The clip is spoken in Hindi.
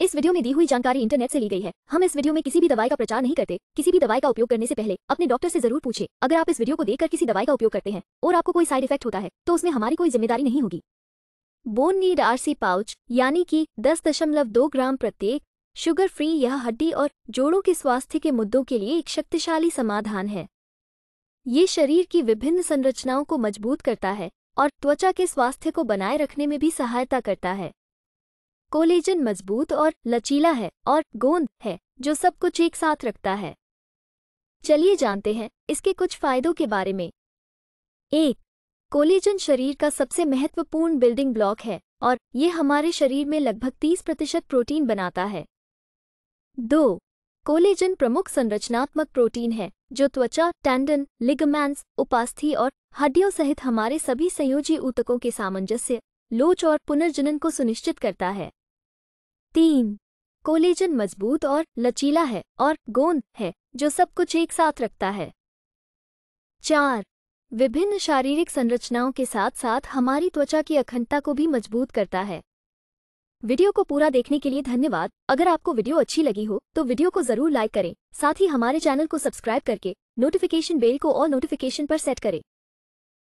इस वीडियो में दी हुई जानकारी इंटरनेट से ली गई है हम इस वीडियो में किसी भी दवाई का प्रचार नहीं करते किसी भी दवाई का उपयोग करने से पहले अपने डॉक्टर से जरूर पूछे अगर आप इस वीडियो को देखकर किसी दवाई का उपयोग करते हैं और आपको कोई साइड इफेक्ट होता है तो उसमें हमारी कोई जिम्मेदारी नहीं होगी बोन नीड आरसी पाउच यानी कि दस दशमलव दो ग्राम प्रत्येक शुगर फ्री यह हड्डी और जोड़ों के स्वास्थ्य के मुद्दों के लिए एक शक्तिशाली समाधान है ये शरीर की विभिन्न संरचनाओं को मजबूत करता है और त्वचा के स्वास्थ्य को बनाए रखने में भी सहायता करता है कोलेजन मजबूत और लचीला है और गोंद है जो सब कुछ एक साथ रखता है चलिए जानते हैं इसके कुछ फायदों के बारे में एक कोलेजन शरीर का सबसे महत्वपूर्ण बिल्डिंग ब्लॉक है और ये हमारे शरीर में लगभग 30 प्रतिशत प्रोटीन बनाता है दो कोलेजन प्रमुख संरचनात्मक प्रोटीन है जो त्वचा टैंडन लिगमैंस उपास्थि और हड्डियों सहित हमारे सभी संयोजी ऊतकों के सामंजस्य लोच और पुनर्जनन को सुनिश्चित करता है तीन कोलेजन मजबूत और लचीला है और गोंद है जो सब कुछ एक साथ रखता है चार विभिन्न शारीरिक संरचनाओं के साथ साथ हमारी त्वचा की अखंडता को भी मजबूत करता है वीडियो को पूरा देखने के लिए धन्यवाद अगर आपको वीडियो अच्छी लगी हो तो वीडियो को जरूर लाइक करें साथ ही हमारे चैनल को सब्सक्राइब करके नोटिफिकेशन बेल को और नोटिफिकेशन पर सेट करें